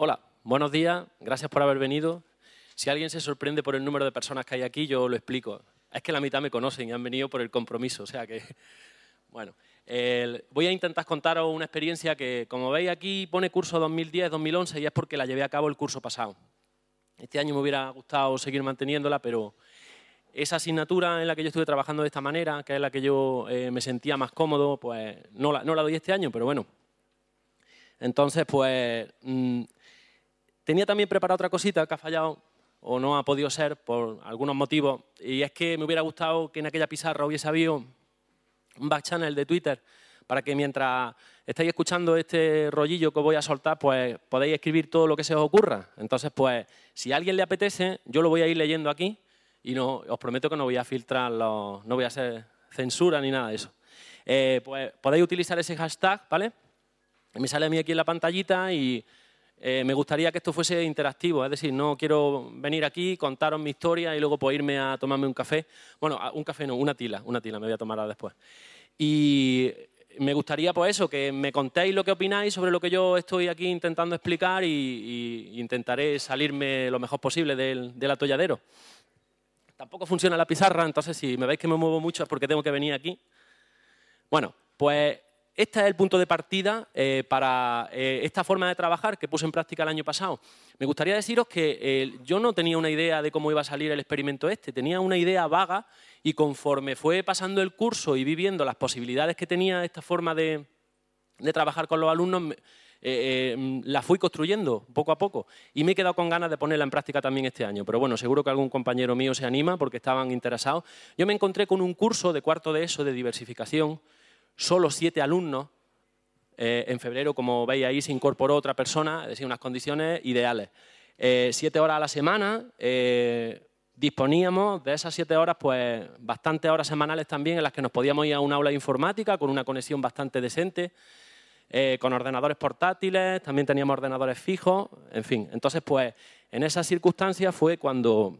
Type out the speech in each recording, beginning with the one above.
Hola, buenos días, gracias por haber venido. Si alguien se sorprende por el número de personas que hay aquí, yo lo explico. Es que la mitad me conocen y han venido por el compromiso, o sea que, bueno. voy a intentar contaros una experiencia que, como veis aquí, pone curso 2010-2011 y es porque la llevé a cabo el curso pasado. Este año me hubiera gustado seguir manteniéndola, pero esa asignatura en la que yo estuve trabajando de esta manera, que es la que yo eh, me sentía más cómodo, pues no la, doy este año, pero bueno. Entonces, pues mm, Tenía también preparada otra cosita que ha fallado o no ha podido ser por algunos motivos. Y es que me hubiera gustado que en aquella pizarra hubiese habido un back channel de Twitter para que mientras estáis escuchando este rollillo que voy a soltar, pues podéis escribir todo lo que se os ocurra. Entonces, pues si a alguien le apetece, yo lo voy a ir leyendo aquí y no, os prometo que no voy a filtrar, no voy a hacer censura ni nada de eso. Eh, pues podéis utilizar ese hashtag, ¿vale? Me sale a mí aquí en la pantallita y eh, me gustaría que esto fuese interactivo, es decir, no quiero venir aquí, contaros mi historia y luego pues, irme a tomarme un café. Bueno, un café no, una tila, una tila, me voy a tomar después. Y me gustaría pues eso, que me contéis lo que opináis sobre lo que yo estoy aquí intentando explicar y, intentaré salirme lo mejor posible del, del atolladero. Tampoco funciona la pizarra, entonces si me veis que me muevo mucho es porque tengo que venir aquí. Bueno, pues este es el punto de partida eh, para eh, esta forma de trabajar que puse en práctica el año pasado. Me gustaría deciros que eh, yo no tenía una idea de cómo iba a salir el experimento este, tenía una idea vaga y conforme fue pasando el curso y viviendo las posibilidades que tenía esta forma de, trabajar con los alumnos, la fui construyendo poco a poco y me he quedado con ganas de ponerla en práctica también este año. Pero bueno, seguro que algún compañero mío se anima porque estaban interesados. Yo me encontré con un curso de cuarto de eso de diversificación solo siete alumnos. Eh, en febrero, como veis ahí, se incorporó otra persona, es decir, unas condiciones ideales. Eh, siete horas a la semana, eh, disponíamos de esas siete horas, pues bastantes horas semanales también en las que nos podíamos ir a un aula de informática con una conexión bastante decente, con ordenadores portátiles, también teníamos ordenadores fijos, en fin. Entonces, pues en esas circunstancias fue cuando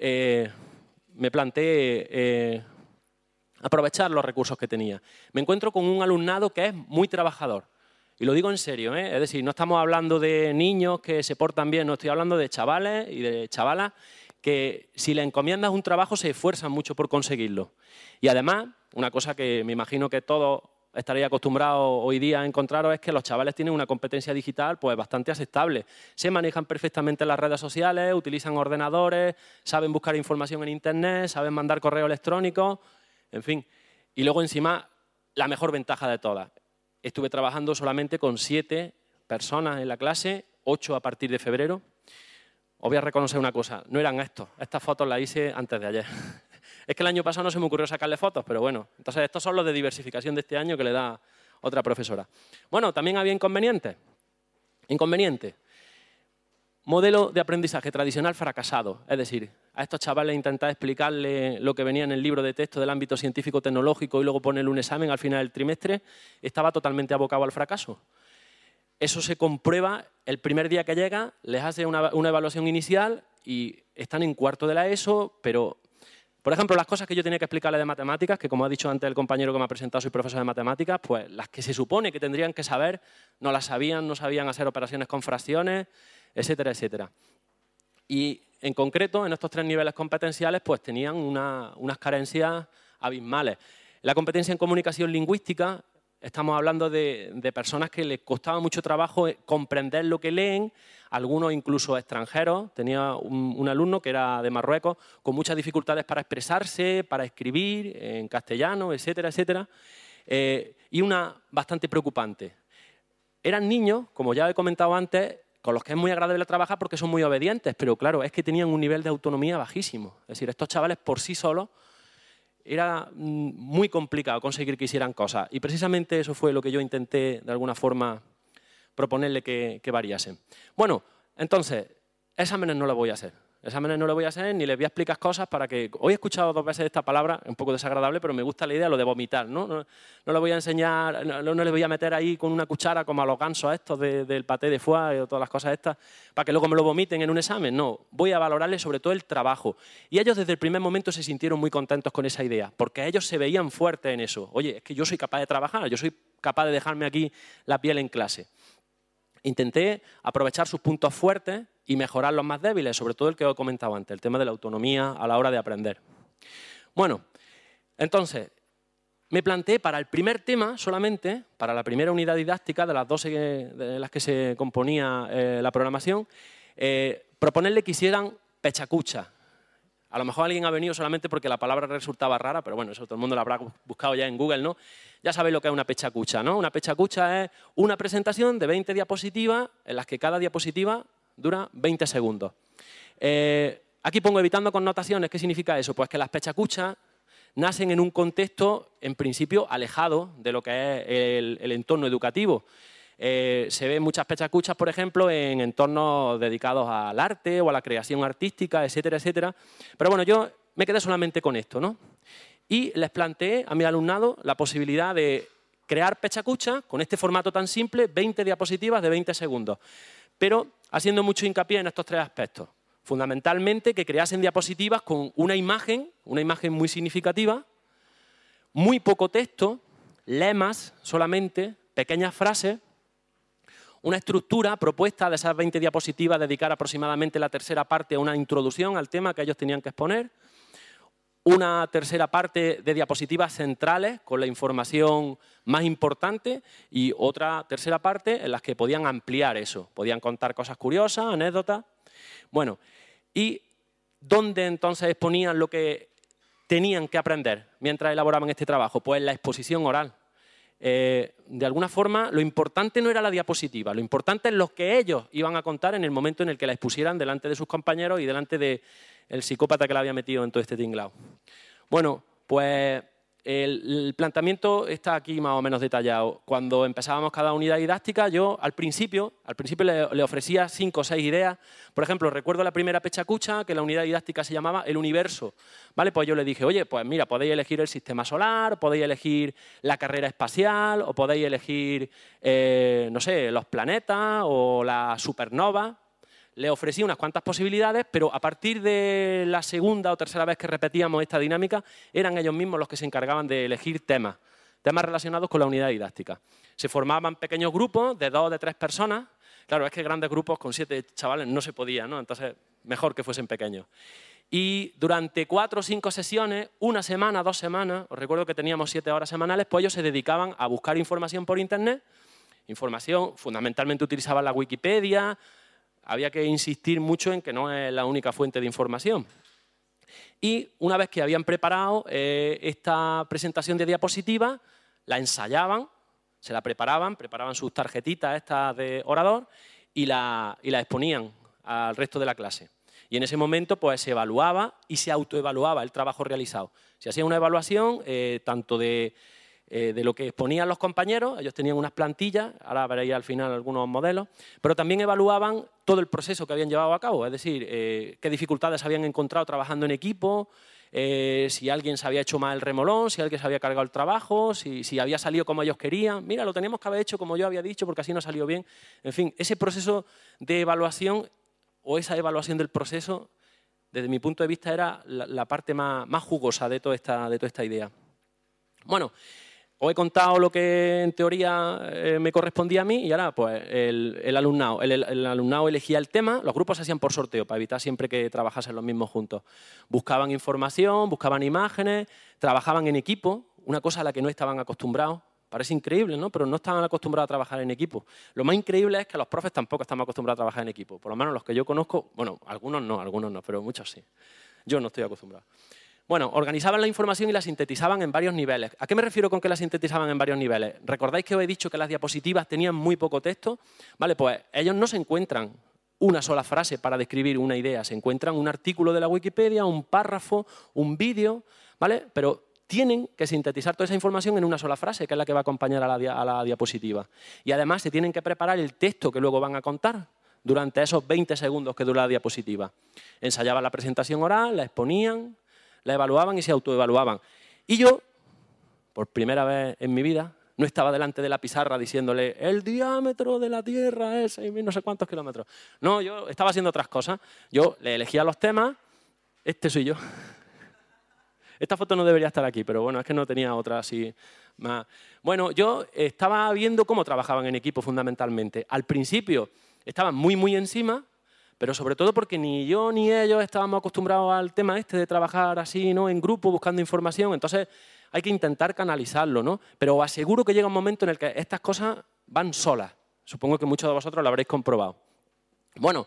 me planteé aprovechar los recursos que tenía. Me encuentro con un alumnado que es muy trabajador. Y lo digo en serio, ¿eh? es decir, no estamos hablando de niños que se portan bien, no estoy hablando de chavales y de chavalas que si le encomiendas un trabajo se esfuerzan mucho por conseguirlo. Y además, una cosa que me imagino que todos estaréis acostumbrados hoy día a encontraros es que los chavales tienen una competencia digital pues bastante aceptable. Se manejan perfectamente las redes sociales, utilizan ordenadores, saben buscar información en internet, saben mandar correo electrónico, en fin. Y luego encima, la mejor ventaja de todas. Estuve trabajando solamente con siete personas en la clase, ocho a partir de febrero. Os voy a reconocer una cosa, no eran estos, estas fotos las hice antes de ayer. Es que el año pasado no se me ocurrió sacarle fotos, pero bueno, entonces estos son los de diversificación de este año que le da otra profesora. Bueno, también había inconvenientes. Inconveniente. Modelo de aprendizaje tradicional fracasado, es decir, a estos chavales intentar explicarle lo que venía en el libro de texto del ámbito científico-tecnológico y luego ponerle un examen al final del trimestre, estaba totalmente abocado al fracaso. Eso se comprueba el primer día que llega, les hace una, evaluación inicial y están en cuarto de la ESO, pero por ejemplo, las cosas que yo tenía que explicarle de matemáticas, que como ha dicho antes el compañero que me ha presentado, soy profesor de matemáticas, pues las que se supone que tendrían que saber, no las sabían, no sabían hacer operaciones con fracciones, etcétera, etcétera. Y en concreto, en estos tres niveles competenciales, pues tenían unas carencias abismales. La competencia en comunicación lingüística, estamos hablando de, personas que les costaba mucho trabajo eh, comprender lo que leen, algunos incluso extranjeros. Tenía un, alumno que era de Marruecos con muchas dificultades para expresarse, para escribir en castellano, etcétera, etcétera. Eh, y una bastante preocupante. Eran niños, como ya he comentado antes, con los que es muy agradable trabajar porque son muy obedientes, pero claro, es que tenían un nivel de autonomía bajísimo. Es decir, estos chavales por sí solos era mm, muy complicado conseguir que hicieran cosas. Y precisamente eso fue lo que yo intenté, de alguna forma, proponerle que, que variasen. Bueno, entonces, exámenes no los voy a hacer. Exámenes no lo voy a hacer, ni les voy a explicar cosas para que... Hoy he escuchado dos veces esta palabra, un poco desagradable, pero me gusta la idea, lo de vomitar, ¿no? No, voy a enseñar, no, no les voy a meter ahí con una cuchara como a los gansos estos del paté de foie o todas las cosas estas, para que luego me lo vomiten en un examen. No, voy a valorarle sobre todo el trabajo. Y ellos desde el primer momento se sintieron muy contentos con esa idea, porque ellos se veían fuertes en eso. Oye, es que yo soy capaz de trabajar, yo soy capaz de dejarme aquí la piel en clase intenté aprovechar sus puntos fuertes y mejorar los más débiles, sobre todo el que os comentaba antes, el tema de la autonomía a la hora de aprender. Bueno, entonces, me planteé para el primer tema solamente, para la primera unidad didáctica de las 12 eh, de las que se componía eh, la programación, eh, proponerle que hicieran pechacucha, a lo mejor alguien ha venido solamente porque la palabra resultaba rara, pero bueno, eso todo el mundo lo habrá buscado ya en Google, ¿no? Ya sabéis lo que es una pechacucha, ¿no? Una pechacucha es una presentación de 20 diapositivas en las que cada diapositiva dura 20 segundos. Eh, aquí pongo evitando connotaciones. ¿Qué significa eso? Pues que las pechacuchas nacen en un contexto, en principio, alejado de lo que es el entorno educativo. Eh, se ven muchas pechacuchas, por ejemplo, en entornos dedicados al arte o a la creación artística, etcétera, etcétera. Pero bueno, yo me quedé solamente con esto, ¿no? Y les planteé a mi alumnado la posibilidad de crear pechacuchas con este formato tan simple, 20 diapositivas de 20 segundos, pero haciendo mucho hincapié en estos tres aspectos. Fundamentalmente que creasen diapositivas con una imagen, una imagen muy significativa, muy poco texto, lemas solamente, pequeñas frases, una estructura propuesta de esas 20 diapositivas, dedicar aproximadamente la tercera parte a una introducción al tema que ellos tenían que exponer, una tercera parte de diapositivas centrales con la información más importante y otra tercera parte en las que podían ampliar eso, podían contar cosas curiosas, anécdotas. Bueno, y dónde entonces exponían lo que tenían que aprender mientras elaboraban este trabajo, pues la exposición oral. Eh, de alguna forma, lo importante no era la diapositiva, lo importante es lo que ellos iban a contar en el momento en el que la expusieran delante de sus compañeros y delante del psicópata que la había metido en todo este tinglao. Bueno, pues el, planteamiento está aquí más o menos detallado. Cuando empezábamos cada unidad didáctica, yo al principio, al principio le, ofrecía cinco o seis ideas. Por ejemplo, recuerdo la primera pechacucha, que la unidad didáctica se llamaba El Universo. ¿Vale? Pues yo le dije, oye, pues mira, podéis elegir el sistema solar, podéis elegir la carrera espacial, o podéis elegir, eh, no sé, los planetas o la supernova le ofrecía unas cuantas posibilidades, pero a partir de la segunda o tercera vez que repetíamos esta dinámica, eran ellos mismos los que se encargaban de elegir temas, temas relacionados con la unidad didáctica. Se formaban pequeños grupos de dos o de tres personas. Claro, es que grandes grupos con siete chavales no se podía, ¿no? Entonces, mejor que fuesen pequeños. Y durante cuatro o cinco sesiones, una semana, dos semanas, os recuerdo que teníamos siete horas semanales, pues ellos se dedicaban a buscar información por Internet, información, fundamentalmente utilizaban la Wikipedia, había que insistir mucho en que no es la única fuente de información. Y una vez que habían preparado eh, esta presentación de diapositiva, la ensayaban, se la preparaban, preparaban sus tarjetitas estas de orador y la, la exponían al resto de la clase. Y en ese momento pues, se evaluaba y se autoevaluaba el trabajo realizado. Se hacía una evaluación eh, tanto de eh, de lo que exponían los compañeros, ellos tenían unas plantillas, ahora veréis al final algunos modelos, pero también evaluaban todo el proceso que habían llevado a cabo, es decir, eh, qué dificultades habían encontrado trabajando en equipo, eh, si alguien se había hecho mal el remolón, si alguien se había cargado el trabajo, si, había salido como ellos querían. Mira, lo teníamos que haber hecho como yo había dicho porque así no salió bien. En fin, ese proceso de evaluación o esa evaluación del proceso, desde mi punto de vista, era la, parte más, jugosa de toda, esta, de toda esta idea. Bueno, os he contado lo que en teoría eh, me correspondía a mí y ahora pues el, alumnado, el, alumnado elegía el tema, los grupos se hacían por sorteo para evitar siempre que trabajasen los mismos juntos. Buscaban información, buscaban imágenes, trabajaban en equipo, una cosa a la que no estaban acostumbrados. Parece increíble, ¿no? Pero no estaban acostumbrados a trabajar en equipo. Lo más increíble es que los profes tampoco estaban acostumbrados a trabajar en equipo. Por lo menos los que yo conozco, bueno, algunos no, algunos no, pero muchos sí. Yo no estoy acostumbrado. Bueno, organizaban la información y la sintetizaban en varios niveles. ¿A qué me refiero con que la sintetizaban en varios niveles? ¿Recordáis que os he dicho que las diapositivas tenían muy poco texto? Vale, pues ellos no se encuentran una sola frase para describir una idea, se encuentran un artículo de la Wikipedia, un párrafo, un vídeo, ¿vale? Pero tienen que sintetizar toda esa información en una sola frase, que es la que va a acompañar a la, a la diapositiva. Y además se tienen que preparar el texto que luego van a contar, durante esos 20 segundos que dura la diapositiva. Ensayaban la presentación oral, la exponían, la evaluaban y se autoevaluaban. Y yo, por primera vez en mi vida, no estaba delante de la pizarra diciéndole el diámetro de la Tierra es 6.000 no sé cuántos kilómetros. No, yo estaba haciendo otras cosas. Yo le elegía los temas, este soy yo. Esta foto no debería estar aquí, pero bueno, es que no tenía otra así más. Bueno, yo estaba viendo cómo trabajaban en equipo fundamentalmente. Al principio estaban muy, muy encima pero sobre todo porque ni yo ni ellos estábamos acostumbrados al tema este de trabajar así, ¿no? En grupo, buscando información. Entonces hay que intentar canalizarlo, ¿no? Pero aseguro que llega un momento en el que estas cosas van solas. Supongo que muchos de vosotros lo habréis comprobado. Bueno,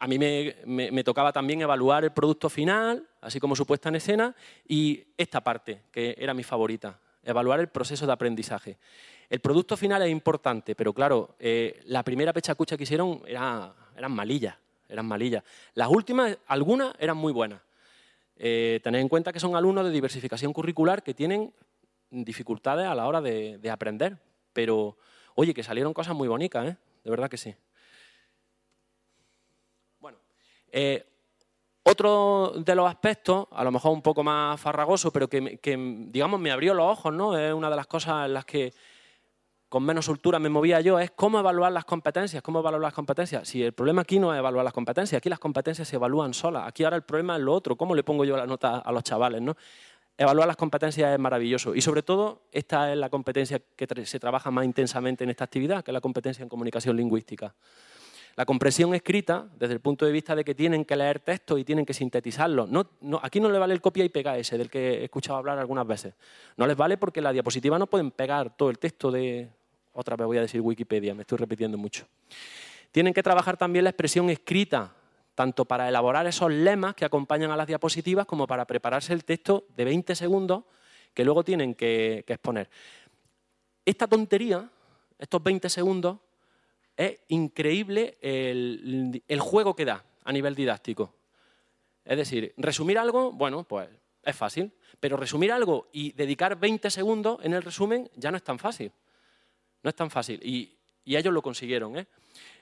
a mí me, tocaba también evaluar el producto final, así como su puesta en escena, y esta parte, que era mi favorita, evaluar el proceso de aprendizaje. El producto final es importante, pero claro, eh, la primera pechacucha que hicieron era, eran malillas eran malillas. Las últimas, algunas eran muy buenas. Eh, tened en cuenta que son alumnos de diversificación curricular que tienen dificultades a la hora de, aprender, pero oye, que salieron cosas muy bonitas, ¿eh? de verdad que sí. Bueno, eh, otro de los aspectos, a lo mejor un poco más farragoso, pero que, que, digamos me abrió los ojos, ¿no? Es una de las cosas en las que con menos soltura me movía yo es cómo evaluar las competencias, cómo evaluar las competencias. Si el problema aquí no es evaluar las competencias, aquí las competencias se evalúan solas. Aquí ahora el problema es lo otro, cómo le pongo yo la nota a los chavales, Evaluar las competencias es maravilloso y sobre todo esta es la competencia que se trabaja más intensamente en esta actividad, que es la competencia en comunicación lingüística. La compresión escrita, desde el punto de vista de que tienen que leer texto y tienen que sintetizarlo. aquí no le vale el copia y pega ese, del que he escuchado hablar algunas veces. No les vale porque la diapositiva no pueden pegar todo el texto de, otra vez voy a decir Wikipedia, me estoy repitiendo mucho. Tienen que trabajar también la expresión escrita, tanto para elaborar esos lemas que acompañan a las diapositivas como para prepararse el texto de 20 segundos que luego tienen que, exponer. Esta tontería, estos 20 segundos, es increíble el, el juego que da a nivel didáctico. Es decir, resumir algo, bueno, pues es fácil, pero resumir algo y dedicar 20 segundos en el resumen ya no es tan fácil. No es tan fácil. Y, ellos lo consiguieron. ¿eh?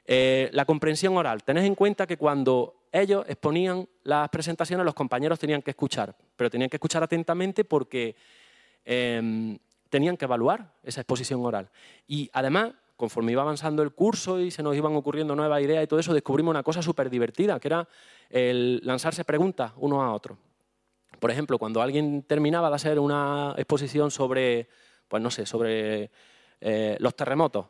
Eh, la comprensión oral. Tened en cuenta que cuando ellos exponían las presentaciones, los compañeros tenían que escuchar, pero tenían que escuchar atentamente porque em, tenían que evaluar esa exposición oral. Y además, conforme iba avanzando el curso y se nos iban ocurriendo nuevas ideas y todo eso, descubrimos una cosa súper divertida, que era el lanzarse preguntas uno a otro. Por ejemplo, cuando alguien terminaba de hacer una exposición sobre, pues no sé, sobre eh, los terremotos,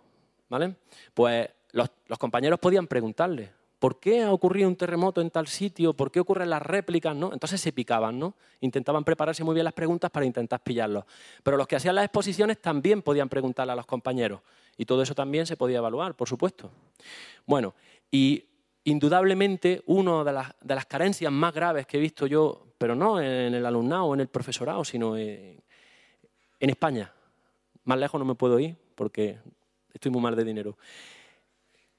¿vale? Pues los, compañeros podían preguntarle, ¿por qué ha ocurrido un terremoto en tal sitio? ¿Por qué ocurren las réplicas? ¿no? Entonces se picaban, ¿no? Intentaban prepararse muy bien las preguntas para intentar pillarlos. Pero los que hacían las exposiciones también podían preguntarle a los compañeros. Y todo eso también se podía evaluar, por supuesto. Bueno, y indudablemente una de las, de las carencias más graves que he visto yo, pero no en el alumnado o en el profesorado, sino en España, más lejos no me puedo ir porque estoy muy mal de dinero.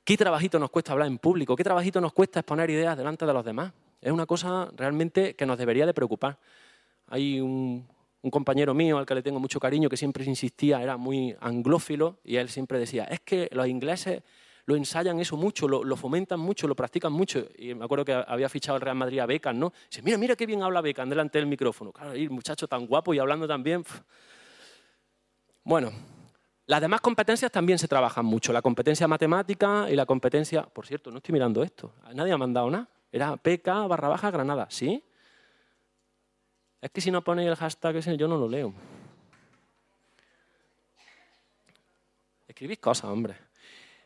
¿Qué trabajito nos cuesta hablar en público? ¿Qué trabajito nos cuesta exponer ideas delante de los demás? Es una cosa realmente que nos debería de preocupar. Hay un, compañero mío al que le tengo mucho cariño que siempre insistía, era muy anglófilo y él siempre decía, es que los ingleses lo ensayan eso mucho, lo, fomentan mucho, lo practican mucho. Y me acuerdo que había fichado el Real Madrid a Beckham, ¿no? Dice, mira, mira qué bien habla Beckham delante del micrófono. Claro, y el muchacho tan guapo y hablando tan bien. Bueno, las demás competencias también se trabajan mucho. La competencia matemática y la competencia... Por cierto, no estoy mirando esto. Nadie ha mandado nada. Era PK barra baja Granada, ¿sí? Es que si no ponéis el hashtag yo no lo leo. Escribís cosas, hombre.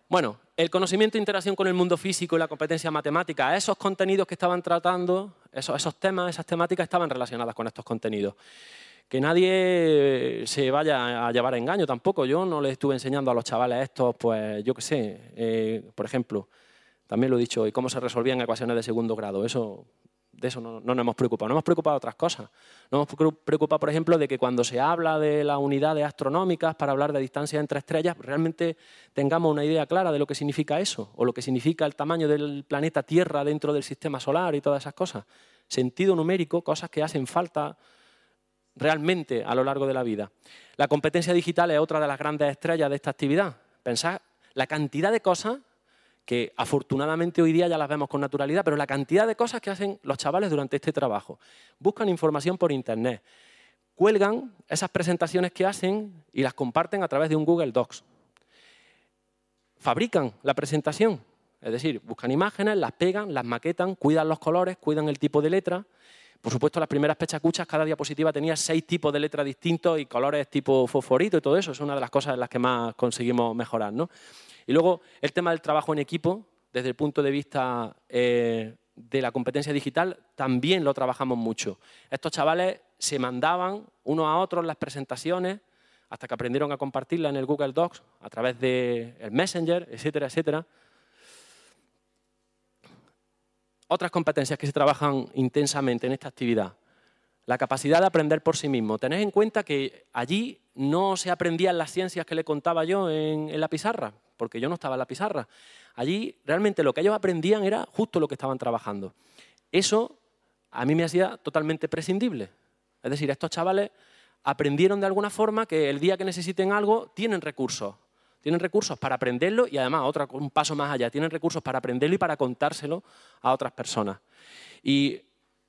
Bueno, el conocimiento e interacción con el mundo físico y la competencia matemática, esos contenidos que estaban tratando, esos, esos temas, esas temáticas estaban relacionadas con estos contenidos que nadie eh, se vaya a llevar a engaño tampoco. Yo no le estuve enseñando a los chavales estos, pues yo qué sé, eh, por ejemplo, también lo he dicho, y cómo se resolvían ecuaciones de segundo grado. Eso, de eso no, nos hemos preocupado. no hemos preocupado de otras cosas. Nos hemos preocupado, por ejemplo, de que cuando se habla de las unidades astronómicas para hablar de distancia entre estrellas, realmente tengamos una idea clara de lo que significa eso, o lo que significa el tamaño del planeta Tierra dentro del sistema solar y todas esas cosas. Sentido numérico, cosas que hacen falta realmente a lo largo de la vida. La competencia digital es otra de las grandes estrellas de esta actividad. Pensad la cantidad de cosas que afortunadamente hoy día ya las vemos con naturalidad, pero la cantidad de cosas que hacen los chavales durante este trabajo. Buscan información por Internet, cuelgan esas presentaciones que hacen y las comparten a través de un Google Docs. Fabrican la presentación, es decir, buscan imágenes, las pegan, las maquetan, cuidan los colores, cuidan el tipo de letra por supuesto, las primeras pechacuchas, cada diapositiva tenía seis tipos de letra distintos y colores tipo fosforito y todo eso. Es una de las cosas en las que más conseguimos mejorar. Y luego el tema del trabajo en equipo, desde el punto de vista eh, de la competencia digital, también lo trabajamos mucho. Estos chavales se mandaban unos a otros las presentaciones hasta que aprendieron a compartirlas en el Google Docs a través del Messenger, etcétera, etcétera. Otras competencias que se trabajan intensamente en esta actividad. La capacidad de aprender por sí mismo. Tened en cuenta que allí no se aprendían las ciencias que le contaba yo en, en la pizarra, porque yo no estaba en la pizarra. Allí realmente lo que ellos aprendían era justo lo que estaban trabajando. Eso a mí me hacía totalmente prescindible. Es decir, estos chavales aprendieron de alguna forma que el día que necesiten algo tienen recursos tienen recursos para aprenderlo y además, un paso más allá, tienen recursos para aprenderlo y para contárselo a otras personas. Y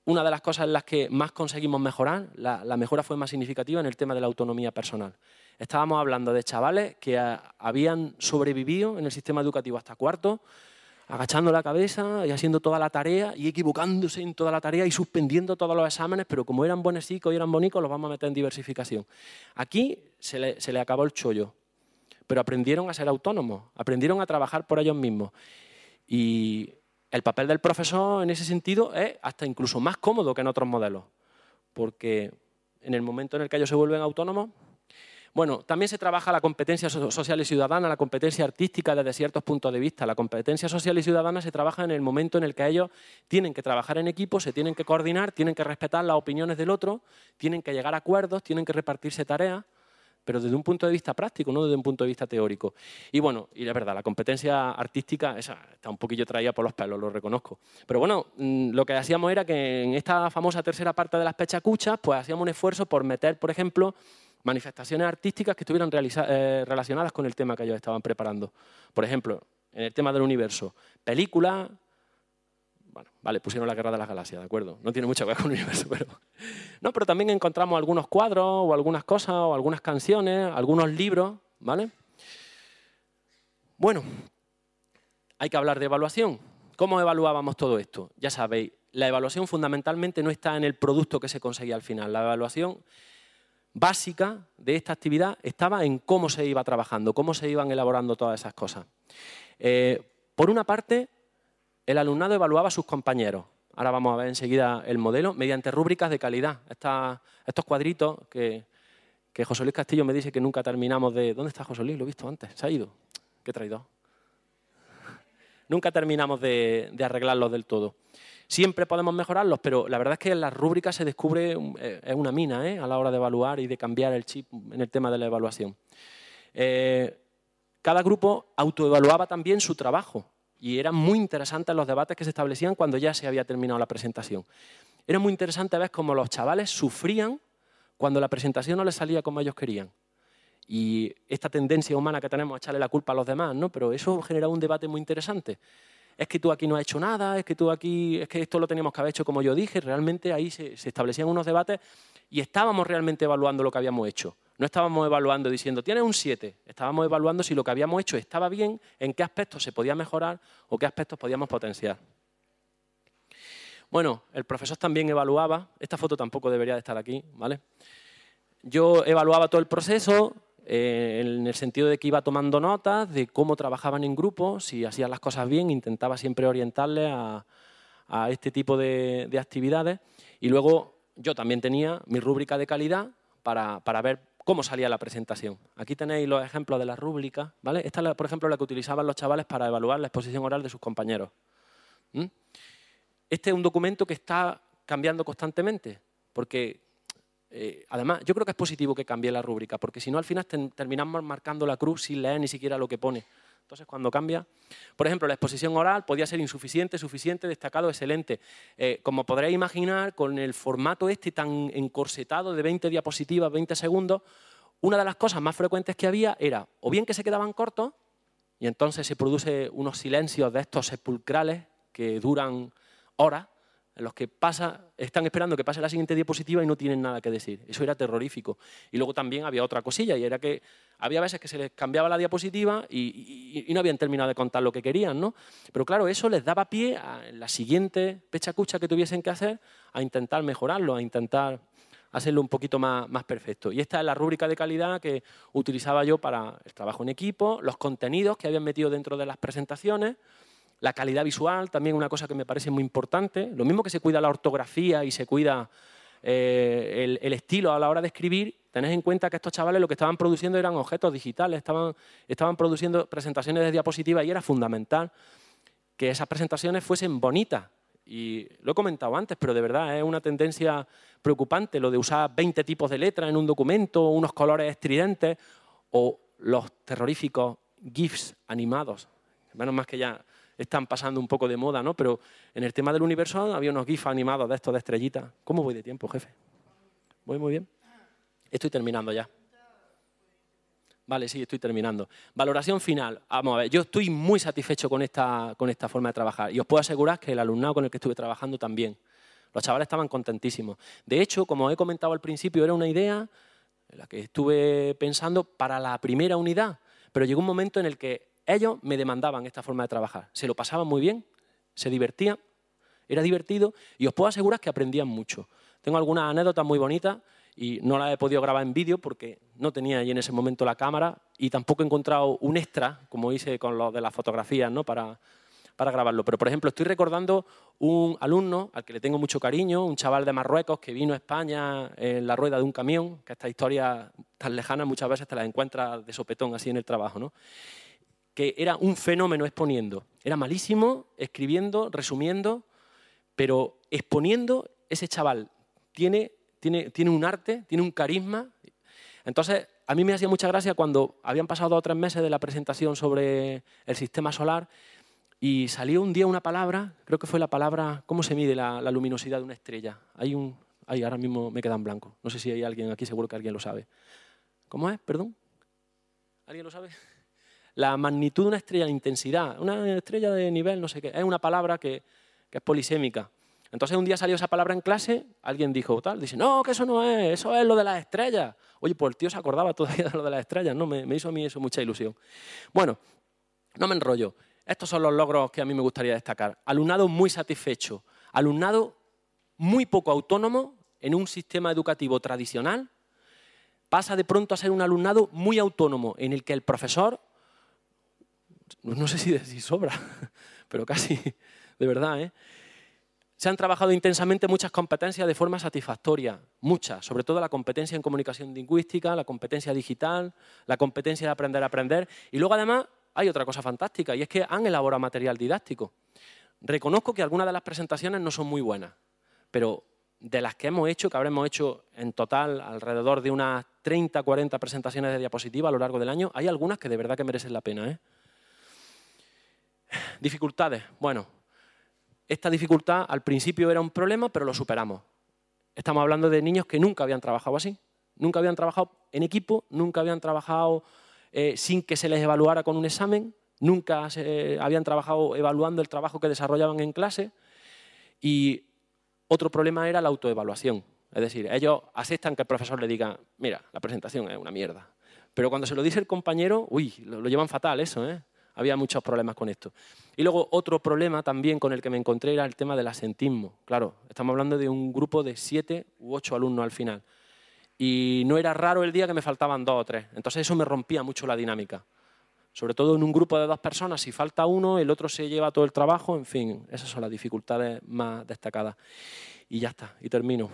una de las cosas en las que más conseguimos mejorar, la, mejora fue más significativa en el tema de la autonomía personal. Estábamos hablando de chavales que ah, habían sobrevivido en el sistema educativo hasta cuarto, agachando la cabeza y haciendo toda la tarea y equivocándose en toda la tarea y suspendiendo todos los exámenes, pero como eran buenos chicos y eran bonitos los vamos a meter en diversificación. Aquí se le acabó el chollo pero aprendieron a ser autónomos, aprendieron a trabajar por ellos mismos. Y el papel del profesor en ese sentido es hasta incluso más cómodo que en otros modelos, porque en el momento en el que ellos se vuelven autónomos, bueno, también se trabaja la competencia social y ciudadana, la competencia artística desde ciertos puntos de vista. La competencia social y ciudadana se trabaja en el momento en el que ellos tienen que trabajar en equipo, se tienen que coordinar, tienen que respetar las opiniones del otro, tienen que llegar a acuerdos, tienen que repartirse tareas pero desde un punto de vista práctico, no desde un punto de vista teórico. Y bueno, y la verdad, la competencia artística esa está un poquillo traída por los pelos, lo reconozco. Pero bueno, mm, lo que hacíamos era que en esta famosa tercera parte de las pechacuchas, pues hacíamos un esfuerzo por meter, por ejemplo, manifestaciones artísticas que estuvieran eh, relacionadas con el tema que ellos estaban preparando. Por ejemplo, en el tema del universo, películas, vale, pusieron la guerra de las galaxias, ¿de acuerdo? No tiene mucho que ver con el universo, pero... No, pero también encontramos algunos cuadros o algunas cosas o algunas canciones, algunos libros, ¿vale? Bueno, hay que hablar de evaluación. ¿Cómo evaluábamos todo esto? Ya sabéis, la evaluación fundamentalmente no está en el producto que se conseguía al final. La evaluación básica de esta actividad estaba en cómo se iba trabajando, cómo se iban elaborando todas esas cosas. Eh, por una parte, el alumnado evaluaba a sus compañeros. Ahora vamos a ver enseguida el modelo mediante rúbricas de calidad. estos cuadritos que, José Luis Castillo me dice que nunca terminamos de... ¿Dónde está José Luis? Lo he visto antes. Se ha ido. Qué traidor. nunca terminamos de, arreglarlos del todo. Siempre podemos mejorarlos, pero la verdad es que en las rúbricas se descubre eh, es una mina ¿eh? a la hora de evaluar y de cambiar el chip en el tema de la evaluación. Eh, cada grupo autoevaluaba también su trabajo y eran muy interesantes los debates que se establecían cuando ya se había terminado la presentación. Era muy interesante ver cómo los chavales sufrían cuando la presentación no les salía como ellos querían. Y esta tendencia humana que tenemos a echarle la culpa a los demás, ¿no? Pero eso generaba un debate muy interesante. Es que tú aquí no has hecho nada, es que tú aquí, es que esto lo teníamos que haber hecho como yo dije. Realmente ahí se establecían unos debates y estábamos realmente evaluando lo que habíamos hecho. No estábamos evaluando diciendo, tienes un 7. Estábamos evaluando si lo que habíamos hecho estaba bien, en qué aspectos se podía mejorar o qué aspectos podíamos potenciar. Bueno, el profesor también evaluaba, esta foto tampoco debería de estar aquí, ¿vale? Yo evaluaba todo el proceso eh, en el sentido de que iba tomando notas de cómo trabajaban en grupo, si hacían las cosas bien, intentaba siempre orientarle a, este tipo de, actividades. Y luego yo también tenía mi rúbrica de calidad para ver cómo salía la presentación. Aquí tenéis los ejemplos de la rúbrica. Esta es, por ejemplo, la que utilizaban los chavales para evaluar la exposición oral de sus compañeros. Este es un documento que está cambiando constantemente, porque eh, además yo creo que es positivo que cambie la rúbrica, porque si no al final terminamos marcando la cruz sin leer ni siquiera lo que pone. Entonces, cuando cambia, por ejemplo, la exposición oral podía ser insuficiente, suficiente, destacado, excelente. Eh, como podréis imaginar, con el formato este tan encorsetado de 20 diapositivas, 20 segundos, una de las cosas más frecuentes que había era o bien que se quedaban cortos, y entonces se produce unos silencios de estos sepulcrales que duran horas, los que pasa, están esperando que pase la siguiente diapositiva y no tienen nada que decir. Eso era terrorífico. Y luego también había otra cosilla, y era que había veces que se les cambiaba la diapositiva y, no habían terminado de contar lo que querían, ¿no? Pero claro, eso les daba pie a la siguiente pechacucha que tuviesen que hacer a intentar mejorarlo, a intentar hacerlo un poquito más, perfecto. Y esta es la rúbrica de calidad que utilizaba yo para el trabajo en equipo, los contenidos que habían metido dentro de las presentaciones, la calidad visual, también una cosa que me parece muy importante. Lo mismo que se cuida la ortografía y se cuida eh, el, estilo a la hora de escribir, tened en cuenta que estos chavales lo que estaban produciendo eran objetos digitales, estaban, estaban produciendo presentaciones de diapositivas y era fundamental que esas presentaciones fuesen bonitas. Y lo he comentado antes, pero de verdad es una tendencia preocupante lo de usar 20 tipos de letras en un documento, unos colores estridentes o los terroríficos GIFs animados. Menos más que ya están pasando un poco de moda, ¿no? Pero en el tema del universo había unos GIFs animados de estos de estrellitas. ¿Cómo voy de tiempo, jefe? ¿Voy muy bien? Estoy terminando ya. Vale, sí, estoy terminando. Valoración final. Vamos a ver, yo estoy muy satisfecho con esta, con esta forma de trabajar y os puedo asegurar que el alumnado con el que estuve trabajando también. Los chavales estaban contentísimos. De hecho, como he comentado al principio, era una idea en la que estuve pensando para la primera unidad, pero llegó un momento en el que ellos me demandaban esta forma de trabajar. Se lo pasaban muy bien, se divertían, era divertido y os puedo asegurar que aprendían mucho. Tengo algunas anécdotas muy bonitas y no las he podido grabar en vídeo porque no tenía allí en ese momento la cámara y tampoco he encontrado un extra, como hice con lo de las fotografías, ¿no? para, para grabarlo. Pero, por ejemplo, estoy recordando un alumno al que le tengo mucho cariño, un chaval de Marruecos que vino a España en la rueda de un camión, que esta historia tan lejana muchas veces te la encuentras de sopetón así en el trabajo. ¿no? que era un fenómeno exponiendo. Era malísimo escribiendo, resumiendo, pero exponiendo, ese chaval tiene, tiene, tiene un arte, tiene un carisma. Entonces, a mí me hacía mucha gracia cuando habían pasado dos tres meses de la presentación sobre el sistema solar y salió un día una palabra, creo que fue la palabra, ¿cómo se mide la, luminosidad de una estrella? Hay un, ay, ahora mismo me quedan blancos, blanco. No sé si hay alguien aquí, seguro que alguien lo sabe. ¿Cómo es? Perdón. ¿Alguien lo sabe? la magnitud de una estrella, la intensidad, una estrella de nivel, no sé qué, es una palabra que, es polisémica. Entonces un día salió esa palabra en clase, alguien dijo tal, dice, no, que eso no es, eso es lo de las estrellas. Oye, pues el tío se acordaba todavía de lo de las estrellas, ¿no? Me, me hizo a mí eso mucha ilusión. Bueno, no me enrollo. Estos son los logros que a mí me gustaría destacar. Alumnado muy satisfecho, alumnado muy poco autónomo en un sistema educativo tradicional, pasa de pronto a ser un alumnado muy autónomo en el que el profesor no sé si si sobra, pero casi, de verdad. ¿eh? Se han trabajado intensamente muchas competencias de forma satisfactoria, muchas, sobre todo la competencia en comunicación lingüística, la competencia digital, la competencia de aprender a aprender. Y luego además hay otra cosa fantástica y es que han elaborado material didáctico. Reconozco que algunas de las presentaciones no son muy buenas, pero de las que hemos hecho, que habremos hecho en total alrededor de unas 30, 40 presentaciones de diapositiva a lo largo del año, hay algunas que de verdad que merecen la pena. ¿eh? Dificultades. Bueno, esta dificultad al principio era un problema, pero lo superamos. Estamos hablando de niños que nunca habían trabajado así, nunca habían trabajado en equipo, nunca habían trabajado eh, sin que se les evaluara con un examen, nunca eh, habían trabajado evaluando el trabajo que desarrollaban en clase. Y otro problema era la autoevaluación. Es decir, ellos aceptan que el profesor le diga, mira, la presentación es una mierda. Pero cuando se lo dice el compañero, uy, lo, lo llevan fatal eso, ¿eh? había muchos problemas con esto. Y luego otro problema también con el que me encontré era el tema del asentismo. Claro, estamos hablando de un grupo de siete u ocho alumnos al final. Y no era raro el día que me faltaban dos o tres. Entonces eso me rompía mucho la dinámica. Sobre todo en un grupo de dos personas, si falta uno, el otro se lleva todo el trabajo, en fin, esas son las dificultades más destacadas. Y ya está, y termino.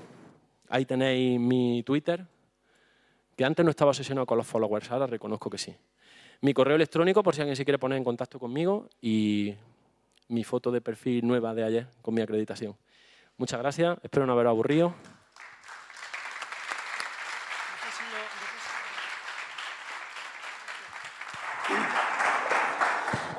Ahí tenéis mi Twitter, que antes no estaba obsesionado con los followers, ahora reconozco que sí mi correo electrónico por si alguien se quiere poner en contacto conmigo y mi foto de perfil nueva de ayer con mi acreditación. Muchas gracias, espero no haber aburrido.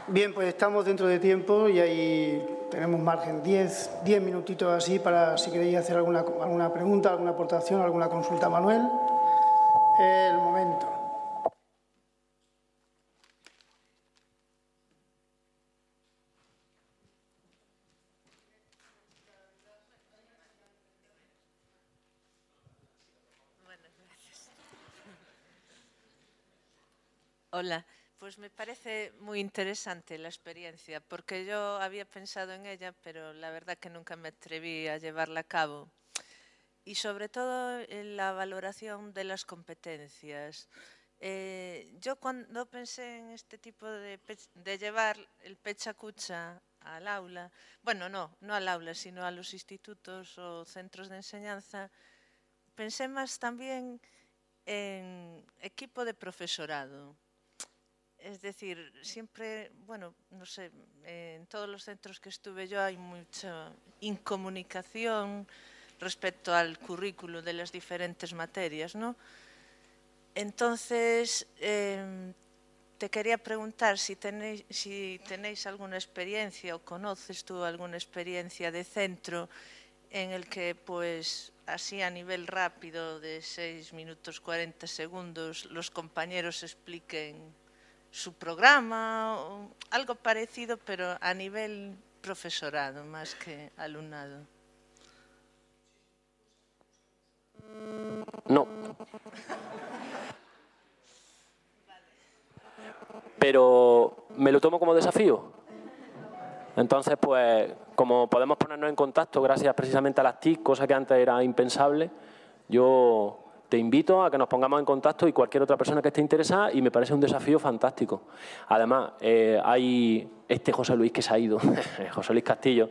Bien, pues estamos dentro de tiempo y ahí tenemos margen 10, 10 minutitos así para si queréis hacer alguna, pregunta, alguna aportación, alguna consulta Manuel. El momento. Hola, pues me parece muy interesante la experiencia, porque yo había pensado en ella, pero la verdad que nunca me atreví a llevarla a cabo. Y sobre todo en la valoración de las competencias. Eh, yo cuando pensé en este tipo de, de llevar el pechacucha al aula, bueno, no, no al aula, sino a los institutos o centros de enseñanza, pensé más también en equipo de profesorado, es decir, siempre, bueno, no sé, en todos los centros que estuve yo hay mucha incomunicación respecto al currículo de las diferentes materias, ¿no? Entonces, em, te quería preguntar si tenéis, si tenéis alguna experiencia o conoces tú alguna experiencia de centro en el que, pues, así a nivel rápido de 6 minutos 40 segundos, los compañeros expliquen su programa, o algo parecido, pero a nivel profesorado más que alumnado. No. Pero me lo tomo como desafío. Entonces, pues, como podemos ponernos en contacto gracias precisamente a las TIC, cosa que antes era impensable, yo invito a que nos pongamos en contacto y cualquier otra persona que esté interesada y me parece un desafío fantástico. Además, eh, hay este José Luis que se ha ido, José Luis Castillo,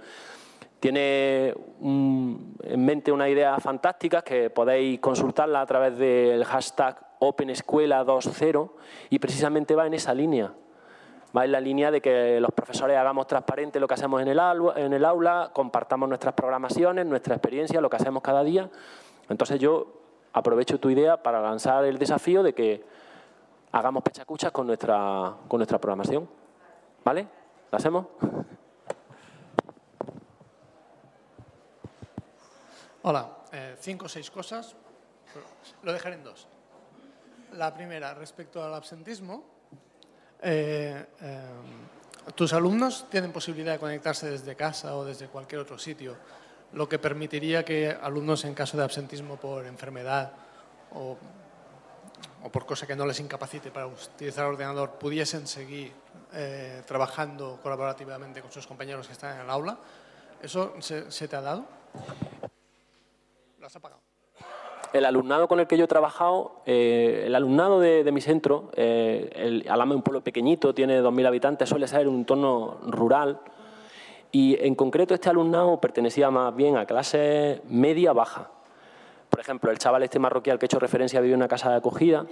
tiene en mente una idea fantástica que podéis consultarla a través del hashtag OpenEscuela20 y precisamente va en esa línea. Va en la línea de que los profesores hagamos transparente lo que hacemos en el en el aula compartamos nuestras programaciones, nuestra experiencia, lo que hacemos cada día. Entonces yo aprovecho tu idea para lanzar el desafío de que hagamos pechacuchas con nuestra, con nuestra programación. ¿Vale? ¿La hacemos? Hola, eh, cinco o seis cosas. Lo dejaré en dos. La primera, respecto al absentismo, eh, eh, tus alumnos tienen posibilidad de conectarse desde casa o desde cualquier otro sitio lo que permitiría que alumnos en caso de absentismo por enfermedad o, por cosa que no les incapacite para utilizar el ordenador pudiesen seguir eh, trabajando colaborativamente con sus compañeros que están en el aula. ¿Eso se, te ha dado? ¿Lo has apagado? el alumnado con el que yo he trabajado, eh, el alumnado de, mi centro, eh, el Alama es un pueblo pequeñito, tiene 2.000 habitantes, suele ser un entorno rural, y en concreto este alumnado pertenecía más bien a clase media-baja. Por ejemplo, el chaval este marroquí al que he hecho referencia vive en una casa de acogida.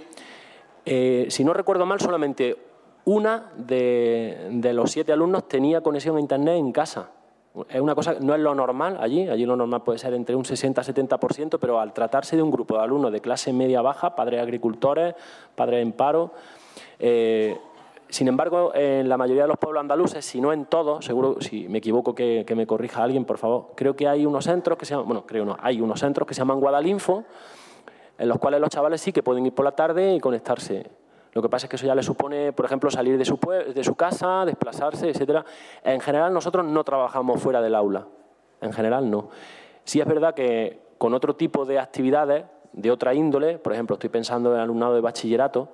Eh, si no recuerdo mal, solamente una de, los siete alumnos tenía conexión a Internet en casa. Es una cosa, no es lo normal allí, allí lo normal puede ser entre un 60-70%, pero al tratarse de un grupo de alumnos de clase media-baja, padres agricultores, padres en paro, eh, sin embargo, en la mayoría de los pueblos andaluces, si no en todos, seguro, si me equivoco que, me corrija alguien, por favor, creo que hay unos centros que se llaman, bueno, creo no, hay unos centros que se llaman Guadalinfo, en los cuales los chavales sí que pueden ir por la tarde y conectarse. Lo que pasa es que eso ya le supone, por ejemplo, salir de su, de su casa, desplazarse, etcétera. En general, nosotros no trabajamos fuera del aula. En general, no. Sí es verdad que con otro tipo de actividades, de otra índole, por ejemplo, estoy pensando en alumnado de bachillerato,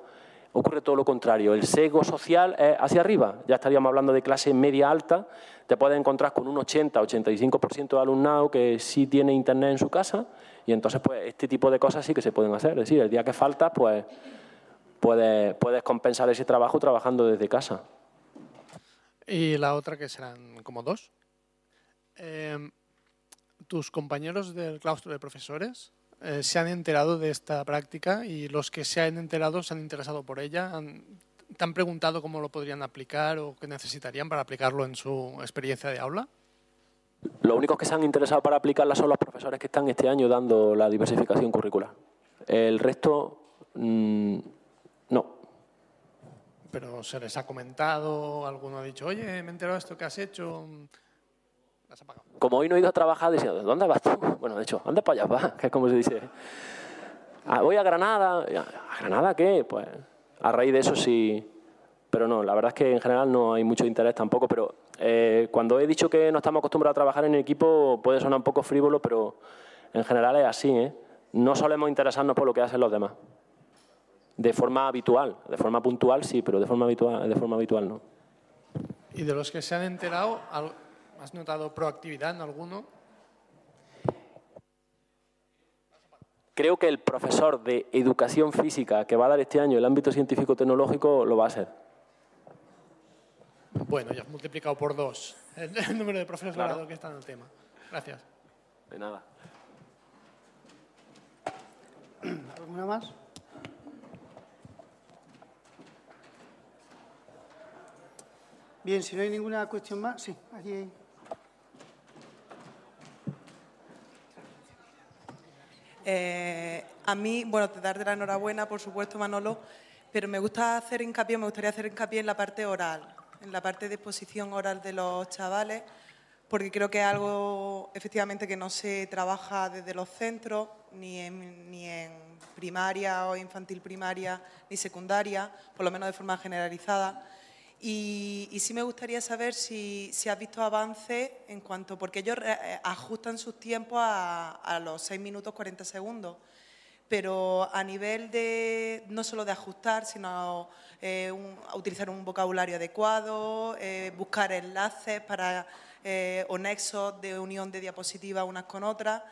ocurre todo lo contrario. El sesgo social es hacia arriba. Ya estaríamos hablando de clase media alta. Te puedes encontrar con un 80-85% de alumnado que sí tiene internet en su casa y entonces pues este tipo de cosas sí que se pueden hacer. Es decir, el día que faltas pues puedes, puedes compensar ese trabajo trabajando desde casa. Y la otra que serán como dos. Em, ¿Tus compañeros del claustro de profesores eh, se han enterado de esta práctica y los que se han enterado se han interesado por ella, han, te han preguntado cómo lo podrían aplicar o qué necesitarían para aplicarlo en su experiencia de aula. Los únicos que se han interesado para aplicarla son los profesores que están este año dando la diversificación curricular. El resto, mm, no. Pero se les ha comentado, alguno ha dicho, oye, me he enterado de esto que has hecho, como hoy no he ido a trabajar, diciendo, ¿dónde vas tú? Bueno, de hecho, anda para allá, que es como se dice. Ah, voy a Granada. ¿A Granada qué? Pues a raíz de eso sí. Pero no, la verdad es que en general no hay mucho interés tampoco. Pero eh, cuando he dicho que no estamos acostumbrados a trabajar en equipo, puede sonar un poco frívolo, pero en general es así. ¿eh? No solemos interesarnos por lo que hacen los demás. De forma habitual. De forma puntual sí, pero de forma habitual, de forma habitual no. ¿Y de los que se han enterado, ¿Has notado proactividad en alguno? Creo que el profesor de educación física que va a dar este año el ámbito científico-tecnológico lo va a ser. Bueno, ya has multiplicado por dos el, número de profesores que están en el tema. Gracias. De nada. ¿Alguna más? Bien, si no hay ninguna cuestión más, sí, allí. Eh, a mí, bueno, te daré la enhorabuena, por supuesto, Manolo, pero me gusta hacer hincapié, me gustaría hacer hincapié en la parte oral, en la parte de exposición oral de los chavales, porque creo que es algo, efectivamente, que no se trabaja desde los centros, ni en, ni en primaria o infantil primaria, ni secundaria, por lo menos de forma generalizada. Y, sí me gustaría saber si, has visto avances en cuanto, porque ellos eh, eh, ajustan sus tiempos a, los 6 minutos 40 segundos, pero a nivel de, no solo de ajustar, sino eh, utilizar un vocabulario adecuado, buscar enlaces para, o nexos de unión de diapositivas unas con otras.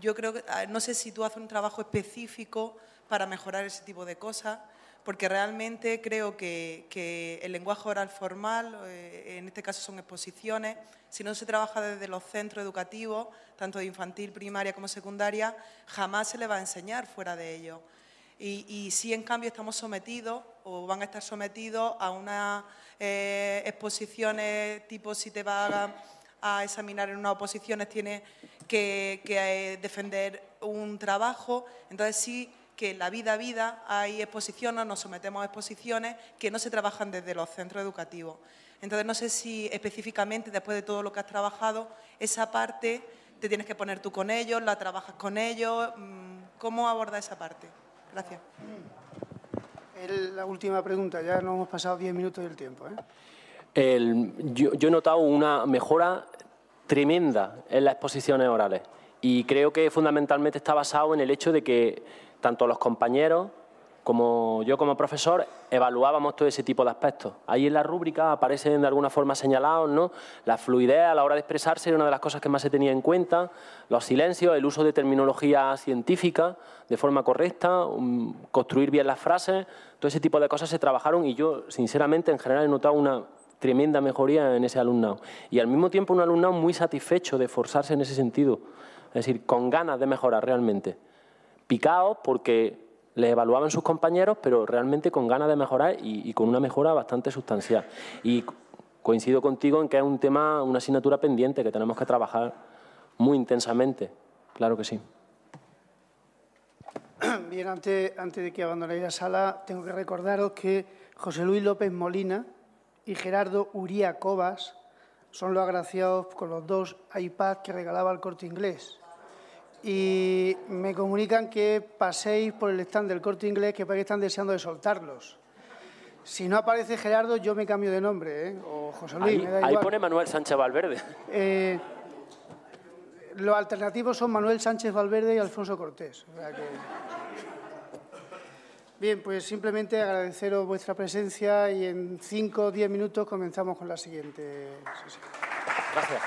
Yo creo que, ah, no sé si tú haces un trabajo específico para mejorar ese tipo de cosas porque realmente creo que, el lenguaje oral formal, eh, en este caso son exposiciones, si no se trabaja desde los centros educativos, tanto de infantil, primaria como secundaria, jamás se le va a enseñar fuera de ellos. Y, si en cambio estamos sometidos o van a estar sometidos a unas eh, exposiciones tipo si te va a, examinar en unas oposiciones tienes que, eh, defender un trabajo, entonces sí que la vida a vida hay exposiciones, nos sometemos a exposiciones que no se trabajan desde los centros educativos. Entonces, no sé si específicamente, después de todo lo que has trabajado, esa parte te tienes que poner tú con ellos, la trabajas con ellos, mm, ¿cómo aborda esa parte? Gracias. Mm. La última pregunta, ya no hemos pasado diez minutos del tiempo. ¿eh? yo he notado una mejora tremenda en las exposiciones orales y creo que fundamentalmente está basado en el hecho de que tanto los compañeros como yo como profesor evaluábamos todo ese tipo de aspectos. Ahí en la rúbrica aparecen de alguna forma señalados ¿no? la fluidez a la hora de expresarse era una de las cosas que más se tenía en cuenta, los silencios, el uso de terminología científica de forma correcta, construir bien las frases, todo ese tipo de cosas se trabajaron y yo sinceramente en general he notado una tremenda mejoría en ese alumnado y al mismo tiempo un alumnado muy satisfecho de esforzarse en ese sentido, es decir, con ganas de mejorar realmente picados porque les evaluaban sus compañeros, pero realmente con ganas de mejorar y, con una mejora bastante sustancial. Y coincido contigo en que es un tema, una asignatura pendiente que tenemos que trabajar muy intensamente. Claro que sí. Bien, antes, antes, de que abandonéis la sala, tengo que recordaros que José Luis López Molina y Gerardo Uría Cobas son los agraciados con los dos iPads que regalaba el corte inglés y me comunican que paséis por el stand del corte inglés que parece que están deseando de soltarlos. Si no aparece Gerardo, yo me cambio de nombre, ¿eh? o José Luis. Ahí, pone Manuel Sánchez Valverde. Eh, los alternativos son Manuel Sánchez Valverde y Alfonso Cortés. Bien, pues simplemente agradeceros vuestra presencia y en cinco o diez minutos comenzamos con la siguiente Gracias.